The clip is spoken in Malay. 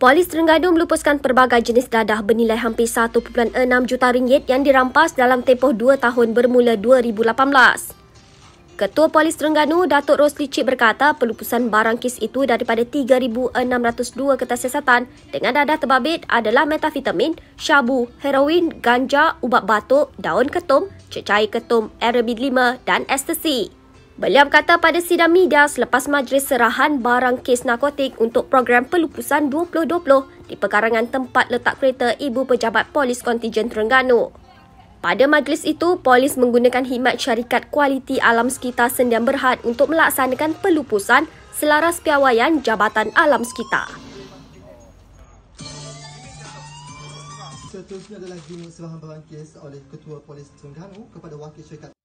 Polis Terengganu melupuskan pelbagai jenis dadah bernilai hampir 1.6 juta ringgit yang dirampas dalam tempoh dua tahun bermula 2018. Ketua Polis Terengganu, Datuk Rosli Cik berkata pelupusan barang kes itu daripada 3,602 kertas siasatan dengan dadah terbabit adalah metafitamin, syabu, heroin, ganja, ubat batuk, daun ketum, cecair ketum, Arabid lima dan estesi. Beliau berkata pada sidang media selepas majlis serahan barang kes narkotik untuk program pelupusan 2020 di pekarangan tempat letak kereta ibu pejabat polis kontijen Terengganu. Pada majlis itu, polis menggunakan himat syarikat kualiti alam sekitar Sendian Berhad untuk melaksanakan pelupusan selaras piawaian Jabatan Alam Sekitar. Seterusnya adalah jimat serahan barang kes oleh Ketua Polis Terengganu kepada Wakil Syarikat